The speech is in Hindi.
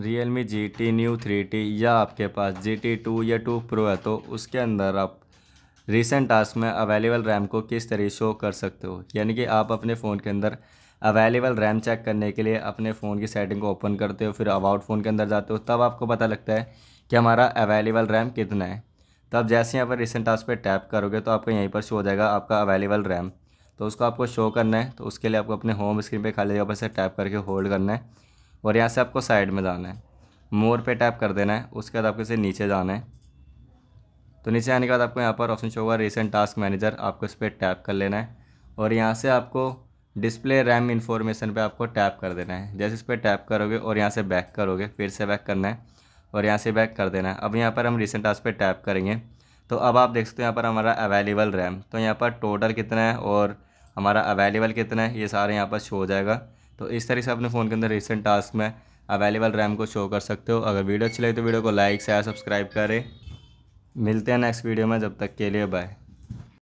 real Realme G T Neo three T या आपके पास जी टी टू या टू प्रो है तो उसके अंदर आप रिसेंट टास्क में अवेलेबल रैम को किस तरह शो कर सकते हो यानी कि आप अपने फ़ोन के अंदर अवेलेबल रैम चेक करने के लिए अपने फ़ोन की सेटिंग को ओपन करते हो फिर अबाउट फ़ोन के अंदर जाते हो तब आपको पता लगता है कि हमारा अवेलेबल रैम कितना है तब जैसे यहाँ पर रिसेंट टास्क पर टैप करोगे तो आपको यहीं पर शो हो जाएगा आपका अवेलेबल रैम तो उसको आपको शो करना है तो उसके लिए आपको अपने होम स्क्रीन पर खाली जगह पर से टैप करके होल्ड करना है और यहाँ से आपको साइड में जाना है मोर पे टैप कर देना है उसके बाद आपको इसे नीचे जाना है तो नीचे आने के बाद आपको यहाँ पर ऑप्शन शो होगा रिसेंट टास्क मैनेजर आपको इस पर टैप कर लेना है और यहाँ से आपको डिस्प्ले रैम इन्फॉर्मेशन पे आपको टैप कर देना है जैसे इस पर टैप करोगे और यहाँ से बैक करोगे फिर से बैक करना है और यहाँ से बैक कर देना है अब यहाँ पर हम रिसेंट टास्क पर टैप करेंगे तो अब आप देख सकते हो यहाँ पर हमारा अवेलेबल रैम तो यहाँ पर टोटल कितना है और हमारा अवेलेबल कितना है ये सारे यहाँ पर शो हो जाएगा तो इस तरह से अपने फ़ोन के अंदर रिसेंट टास्क में अवेलेबल रैम को शो कर सकते हो अगर वीडियो अच्छी लगी तो वीडियो को लाइक शेयर सब्सक्राइब करें मिलते हैं नेक्स्ट वीडियो में जब तक के लिए बाय